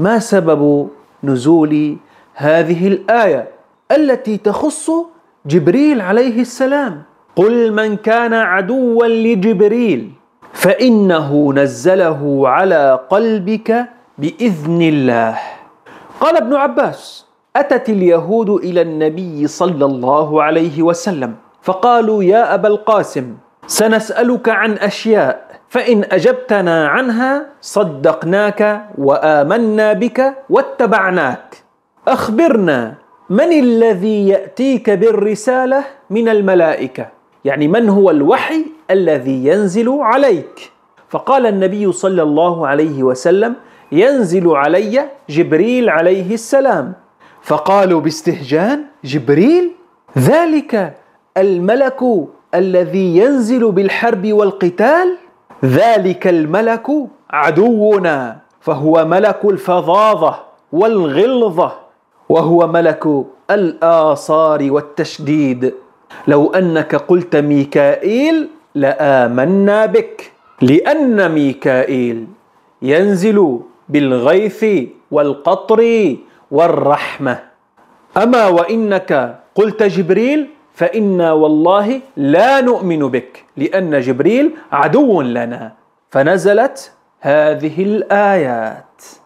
ما سبب نزول هذه الآية التي تخص جبريل عليه السلام قل من كان عدوا لجبريل فإنه نزله على قلبك بإذن الله قال ابن عباس أتت اليهود إلى النبي صلى الله عليه وسلم فقالوا يا أبا القاسم سنسألك عن أشياء فإن أجبتنا عنها صدقناك وآمنا بك واتبعناك أخبرنا من الذي يأتيك بالرسالة من الملائكة يعني من هو الوحي الذي ينزل عليك فقال النبي صلى الله عليه وسلم ينزل علي جبريل عليه السلام فقالوا باستهجان جبريل ذلك الملك الذي ينزل بالحرب والقتال ذلك الملك عدونا فهو ملك الفظاظة والغلظة وهو ملك الآصار والتشديد لو أنك قلت ميكائيل لآمنا بك لأن ميكائيل ينزل بالغيث والقطر والرحمة أما وإنك قلت جبريل فإنا والله لا نؤمن بك لأن جبريل عدو لنا فنزلت هذه الآيات